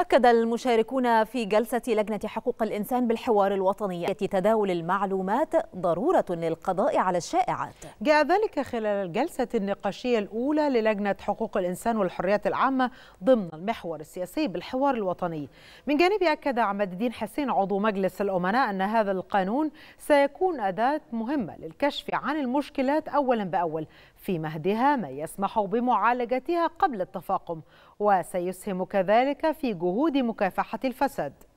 أكد المشاركون في جلسة لجنة حقوق الإنسان بالحوار الوطني تداول المعلومات ضرورة للقضاء على الشائعات جاء ذلك خلال الجلسة النقاشية الأولى للجنة حقوق الإنسان والحريات العامة ضمن المحور السياسي بالحوار الوطني من جانبه أكد عماد الدين حسين عضو مجلس الأمناء أن هذا القانون سيكون أداة مهمة للكشف عن المشكلات أولا بأول في مهدها ما يسمح بمعالجتها قبل التفاقم وسيسهم كذلك في بجهود مكافحة الفساد